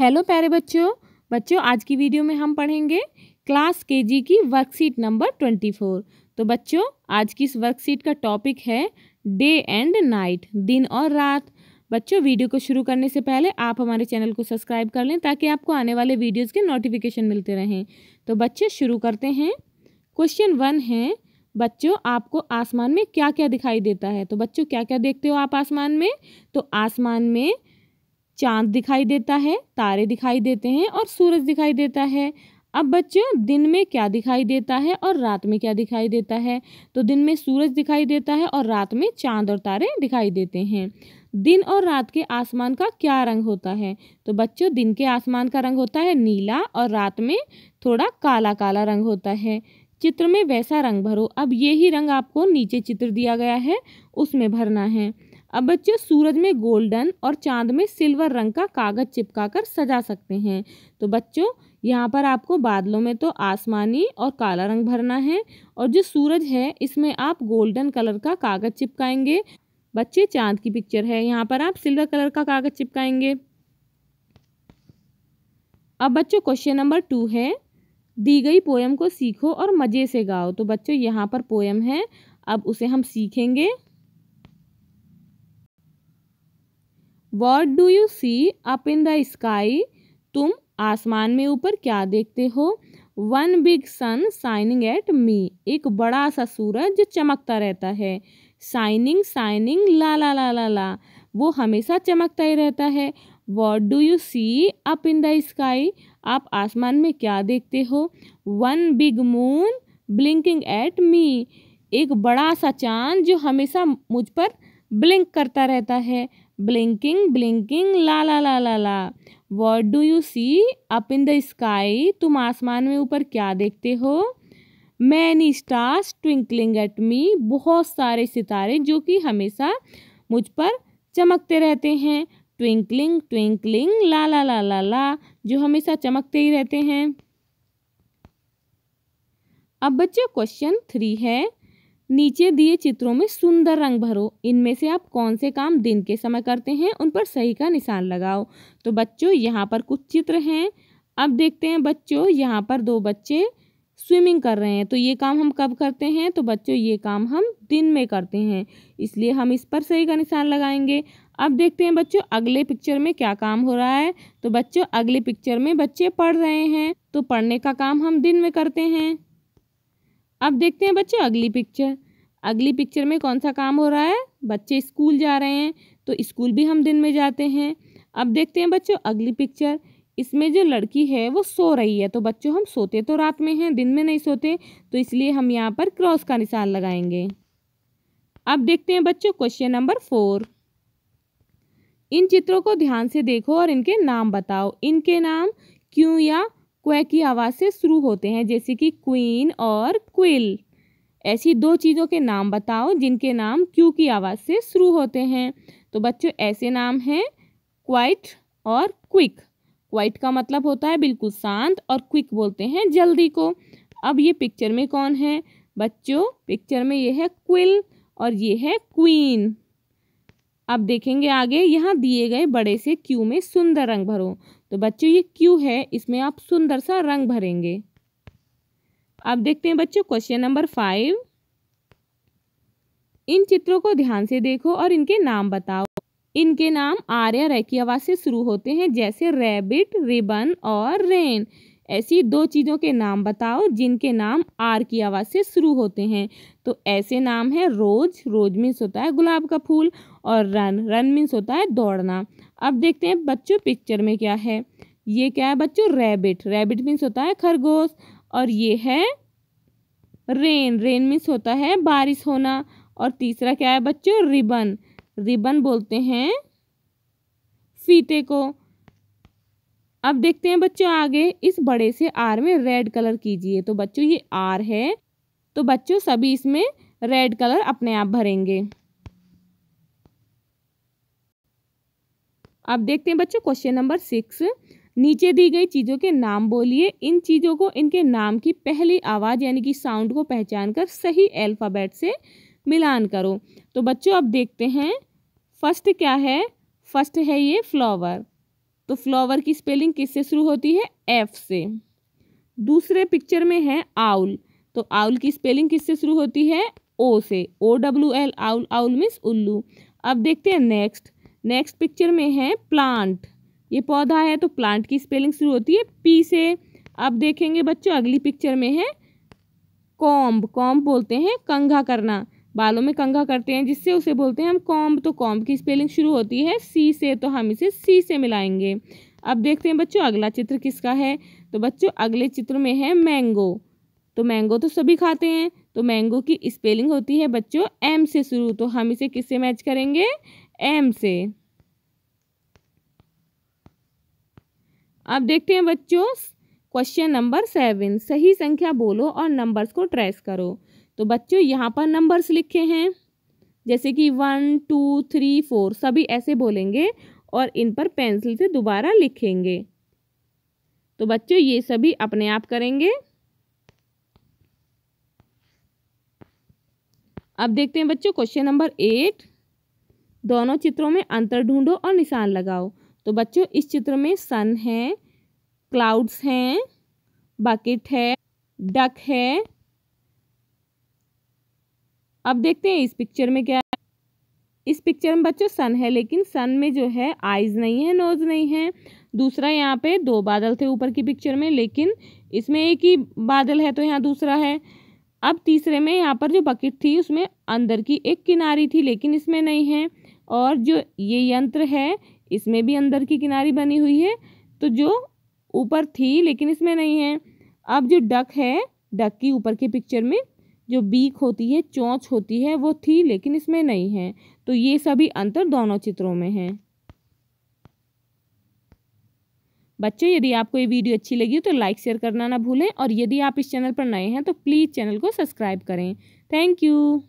hello प्यारे बच्चों बच्चों आज की वीडियो में हम पढ़ेंगे क्लास के जी की वर्कशीट नंबर ट्वेंटी फोर तो बच्चों आज की इस वर्कशीट का टॉपिक है डे एंड नाइट दिन और रात बच्चों वीडियो को शुरू करने से पहले आप हमारे चैनल को सब्सक्राइब कर लें ताकि आपको आने वाले वीडियोज़ के नोटिफिकेशन मिलते रहें तो बच्चे शुरू करते हैं क्वेश्चन वन है बच्चों आपको आसमान में क्या क्या दिखाई देता है तो बच्चों क्या क्या देखते हो आप आसमान में तो आसमान में चांद दिखाई देता है तारे दिखाई देते हैं और सूरज दिखाई देता है अब बच्चों दिन में क्या दिखाई देता है और रात में क्या दिखाई देता है तो दिन में सूरज दिखाई देता है और रात में चांद और तारे दिखाई देते हैं दिन और रात के आसमान का क्या रंग होता है तो बच्चों दिन के आसमान का रंग होता है नीला और रात में थोड़ा काला काला रंग होता है चित्र में वैसा रंग भरो अब यही रंग आपको नीचे चित्र दिया गया है उसमें भरना है अब बच्चों सूरज में गोल्डन और चांद में सिल्वर रंग का कागज़ चिपकाकर सजा सकते हैं तो बच्चों यहाँ पर आपको बादलों में तो आसमानी और काला रंग भरना है और जो सूरज है इसमें आप गोल्डन कलर का कागज़ चिपकाएंगे बच्चे चांद की पिक्चर है यहाँ पर आप सिल्वर कलर का कागज़ चिपकाएंगे अब बच्चों क्वेश्चन नंबर टू है दी गई पोएम को सीखो और मज़े से गाओ तो बच्चों यहाँ पर पोएम है अब उसे हम सीखेंगे what do you see up in the sky तुम आसमान में ऊपर क्या देखते हो one big sun shining at me एक बड़ा सा सूरज जो चमकता रहता है साइनिंग साइनिंग ला ला ला ला ला वो हमेशा चमकता ही रहता है what do you see up in the sky आप आसमान में क्या देखते हो one big moon blinking at me एक बड़ा सा चांद जो हमेशा मुझ पर ब्लिंक करता रहता है ब्लिंकिंग ब्लिंकिंग ला ला ला ला ला what do you see up in the sky तुम आसमान में ऊपर क्या देखते हो many stars twinkling at me बहुत सारे सितारे जो कि हमेशा मुझ पर चमकते रहते हैं ट्विंकलिंग ट्विंकलिंग ला ला ला ला ला जो हमेशा चमकते ही रहते हैं अब बच्चों क्वेश्चन थ्री है नीचे दिए चित्रों में सुंदर रंग भरो इनमें से आप कौन से काम दिन के समय करते हैं उन पर सही का निशान लगाओ तो बच्चों यहाँ पर कुछ चित्र हैं अब देखते हैं बच्चों यहाँ पर दो बच्चे स्विमिंग कर रहे हैं तो ये काम हम कब करते हैं तो बच्चों ये काम हम दिन में करते हैं इसलिए हम इस पर सही का निशान लगाएंगे अब देखते हैं बच्चों अगले पिक्चर में क्या काम हो रहा है तो बच्चों अगले पिक्चर में बच्चे पढ़ रहे हैं तो पढ़ने का काम हम दिन में करते हैं अब देखते हैं बच्चे अगली पिक्चर अगली पिक्चर में कौन सा काम हो रहा है बच्चे स्कूल जा रहे हैं तो स्कूल भी हम दिन में जाते हैं अब देखते हैं बच्चों अगली पिक्चर इसमें जो लड़की है वो सो रही है तो बच्चों हम सोते तो रात में हैं दिन में नहीं सोते तो इसलिए हम यहाँ पर क्रॉस का निशान लगाएंगे अब देखते हैं बच्चों क्वेश्चन नंबर फोर इन चित्रों को ध्यान से देखो और इनके नाम बताओ इनके नाम क्यों या क्वे की आवाज़ से शुरू होते हैं जैसे कि क्वीन और क्विल ऐसी दो चीज़ों के नाम बताओ जिनके नाम क्यू की आवाज़ से शुरू होते हैं तो बच्चों ऐसे नाम हैं क्वाइट और क्विक क्वाइट का मतलब होता है बिल्कुल शांत और क्विक बोलते हैं जल्दी को अब ये पिक्चर में कौन है बच्चों पिक्चर में ये है क्विल और ये है क्वीन अब देखेंगे आगे यहाँ दिए गए बड़े से क्यू में सुंदर रंग भरो तो बच्चों ये क्यू है इसमें आप सुंदर सा रंग भरेंगे अब देखते हैं बच्चों क्वेश्चन नंबर फाइव इन चित्रों को ध्यान से देखो और इनके नाम बताओ इनके नाम आर्या रे की आवाज़ से शुरू होते हैं जैसे रैबिट रिबन और रेन ऐसी दो चीज़ों के नाम बताओ जिनके नाम आर की आवाज़ से शुरू होते हैं तो ऐसे नाम है रोज़ रोज मिस होता है गुलाब का फूल और रन रन मीन्स होता है दौड़ना अब देखते हैं बच्चों पिक्चर में क्या है ये क्या है बच्चों रैबिट रैबिट मीन्स होता है खरगोश और ये है रेन रेन मीन्स होता है बारिश होना और तीसरा क्या है बच्चों रिबन रिबन बोलते हैं फीते को अब देखते हैं बच्चों आगे इस बड़े से आर में रेड कलर कीजिए तो बच्चों ये आर है तो बच्चों सभी इसमें रेड कलर अपने आप भरेंगे अब देखते हैं बच्चों क्वेश्चन नंबर सिक्स नीचे दी गई चीज़ों के नाम बोलिए इन चीज़ों को इनके नाम की पहली आवाज़ यानी कि साउंड को पहचान कर सही अल्फ़ाबेट से मिलान करो तो बच्चों अब देखते हैं फर्स्ट क्या है फर्स्ट है ये फ्लावर तो फ्लावर की स्पेलिंग किससे शुरू होती है एफ से दूसरे पिक्चर में है आउल तो आउल की स्पेलिंग किससे शुरू होती है ओ से O W L owl owl means उल्लू अब देखते हैं नेक्स्ट नेक्स्ट पिक्चर में है प्लांट ये पौधा है तो प्लांट की स्पेलिंग शुरू होती है पी से अब देखेंगे बच्चों अगली पिक्चर में है कॉम्ब कॉम्ब बोलते हैं कंघा करना बालों में कंघा करते हैं जिससे उसे बोलते हैं हम कॉम्ब तो कॉम्ब की स्पेलिंग शुरू होती है सी से तो हम इसे सी से मिलाएंगे अब देखते हैं बच्चों अगला चित्र किसका है तो बच्चों अगले चित्र में है मैंगो तो मैंगो तो सभी खाते हैं तो मैंगो की स्पेलिंग होती है बच्चों एम से शुरू तो हम इसे किससे मैच करेंगे एम से अब देखते हैं बच्चों क्वेश्चन नंबर सेवन सही संख्या बोलो और नंबर्स को ट्रेस करो तो बच्चों यहाँ पर नंबर्स लिखे हैं जैसे कि वन टू थ्री फोर सभी ऐसे बोलेंगे और इन पर पेंसिल से दोबारा लिखेंगे तो बच्चों ये सभी अपने आप करेंगे अब देखते हैं बच्चों क्वेश्चन नंबर एट दोनों चित्रों में अंतर ढूंढो और निशान लगाओ तो बच्चों इस चित्र में सन है क्लाउड्स हैं बकेट है डक है अब देखते हैं इस पिक्चर में क्या है इस पिक्चर में बच्चों सन है लेकिन सन में जो है आइज नहीं है नोज नहीं है दूसरा यहाँ पे दो बादल थे ऊपर की पिक्चर में लेकिन इसमें एक ही बादल है तो यहाँ दूसरा है अब तीसरे में यहाँ पर जो बकेट थी उसमें अंदर की एक किनारी थी लेकिन इसमें नहीं है और जो ये यंत्र है इसमें भी अंदर की किनारी बनी हुई है तो जो ऊपर थी लेकिन इसमें नहीं है अब जो डक है डक की ऊपर के पिक्चर में जो बीक होती है चोंच होती है वो थी लेकिन इसमें नहीं है तो ये सभी अंतर दोनों चित्रों में हैं बच्चों यदि आपको ये वीडियो अच्छी लगी तो लाइक शेयर करना ना भूलें और यदि आप इस चैनल पर नए हैं तो प्लीज़ चैनल को सब्सक्राइब करें थैंक यू